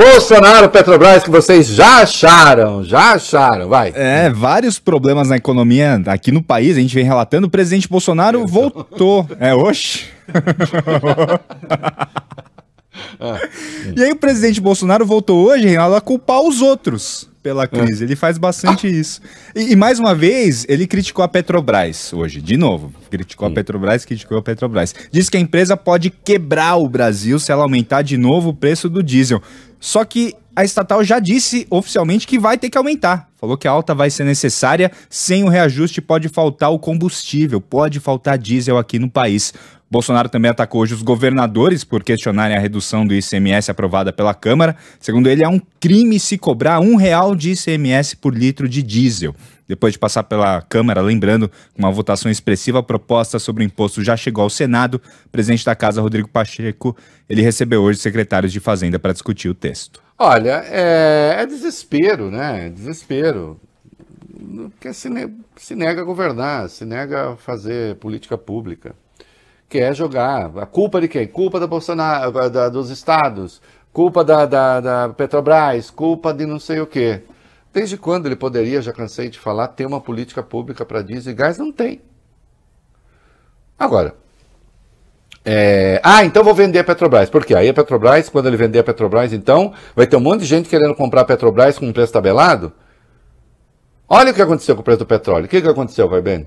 Bolsonaro, Petrobras, que vocês já acharam, já acharam, vai. É, vários problemas na economia aqui no país, a gente vem relatando, o presidente Bolsonaro voltou. É, oxe. Ah, e aí o presidente Bolsonaro voltou hoje, Reinaldo, a culpar os outros pela é. crise. Ele faz bastante isso. E, e, mais uma vez, ele criticou a Petrobras hoje, de novo. Criticou hum. a Petrobras, criticou a Petrobras. Diz que a empresa pode quebrar o Brasil se ela aumentar de novo o preço do diesel. Só que a estatal já disse oficialmente que vai ter que aumentar. Falou que a alta vai ser necessária, sem o reajuste pode faltar o combustível, pode faltar diesel aqui no país. Bolsonaro também atacou hoje os governadores por questionarem a redução do ICMS aprovada pela Câmara. Segundo ele, é um crime se cobrar um real de ICMS por litro de diesel. Depois de passar pela Câmara, lembrando, uma votação expressiva, a proposta sobre o imposto já chegou ao Senado. O presidente da Casa, Rodrigo Pacheco, ele recebeu hoje secretários de Fazenda para discutir o texto. Olha, é, é desespero, né? desespero porque se, ne se nega a governar, se nega a fazer política pública quer jogar. A culpa de quem? Culpa da Bolsonaro, da, dos estados, culpa da, da, da Petrobras, culpa de não sei o quê. Desde quando ele poderia, já cansei de falar, ter uma política pública para diesel e gás? Não tem. Agora, é... ah, então vou vender a Petrobras. por quê aí a Petrobras, quando ele vender a Petrobras, então vai ter um monte de gente querendo comprar a Petrobras com um preço tabelado. Olha o que aconteceu com o preço do petróleo. O que, que aconteceu, bem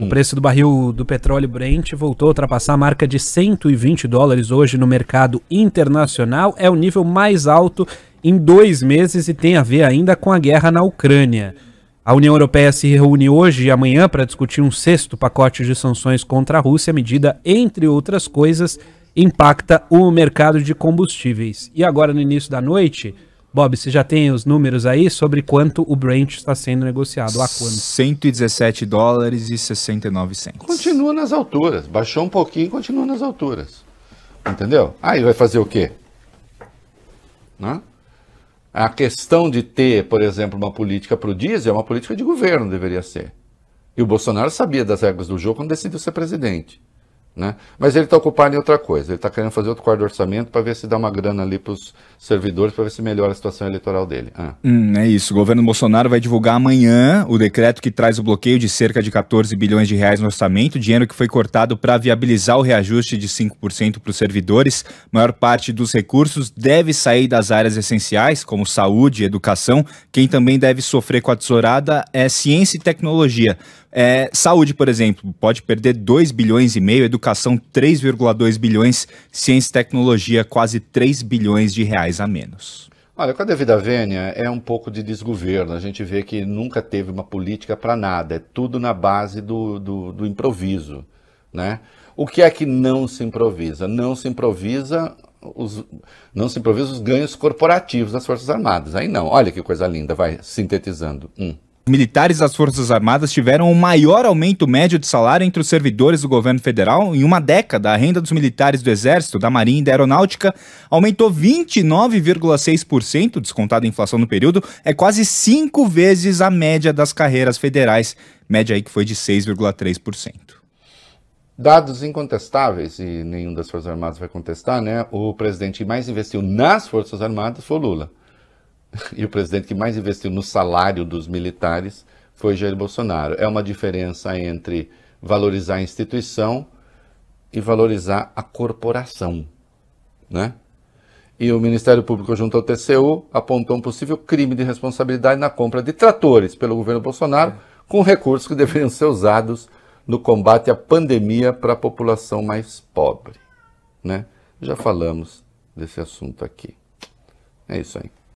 o hum. preço do barril do petróleo Brent voltou a ultrapassar a marca de 120 dólares hoje no mercado internacional. É o nível mais alto em dois meses e tem a ver ainda com a guerra na Ucrânia. A União Europeia se reúne hoje e amanhã para discutir um sexto pacote de sanções contra a Rússia, medida, entre outras coisas, impacta o mercado de combustíveis. E agora, no início da noite, Bob, você já tem os números aí sobre quanto o Brent está sendo negociado? Lá quando? 117 dólares e 69 centos. Continua nas alturas. Baixou um pouquinho e continua nas alturas. Entendeu? Aí vai fazer o quê? Né? A questão de ter, por exemplo, uma política para o diesel é uma política de governo, deveria ser. E o Bolsonaro sabia das regras do jogo quando decidiu ser presidente. Né? Mas ele está ocupado em outra coisa, ele está querendo fazer outro quarto de orçamento para ver se dá uma grana ali para os servidores, para ver se melhora a situação eleitoral dele. Ah. Hum, é isso, o governo Bolsonaro vai divulgar amanhã o decreto que traz o bloqueio de cerca de 14 bilhões de reais no orçamento, dinheiro que foi cortado para viabilizar o reajuste de 5% para os servidores. maior parte dos recursos deve sair das áreas essenciais, como saúde e educação. Quem também deve sofrer com a tesourada é ciência e tecnologia. É, saúde, por exemplo, pode perder 2 bilhões e meio, educação 3,2 bilhões, ciência e tecnologia quase 3 bilhões de reais a menos. Olha, com a devida vênia é um pouco de desgoverno. A gente vê que nunca teve uma política para nada, é tudo na base do, do, do improviso. Né? O que é que não se improvisa? Não se improvisa os, não se improvisa os ganhos corporativos das Forças Armadas. Aí não, olha que coisa linda, vai sintetizando. um. Militares das Forças Armadas tiveram o maior aumento médio de salário entre os servidores do governo federal em uma década. A renda dos militares do Exército, da Marinha e da Aeronáutica aumentou 29,6%, descontada a inflação no período, é quase cinco vezes a média das carreiras federais, média aí que foi de 6,3%. Dados incontestáveis, e nenhum das Forças Armadas vai contestar, né? O presidente que mais investiu nas Forças Armadas foi o Lula e o presidente que mais investiu no salário dos militares foi Jair Bolsonaro. É uma diferença entre valorizar a instituição e valorizar a corporação, né? E o Ministério Público junto ao TCU apontou um possível crime de responsabilidade na compra de tratores pelo governo Bolsonaro com recursos que deveriam ser usados no combate à pandemia para a população mais pobre, né? Já falamos desse assunto aqui. É isso aí.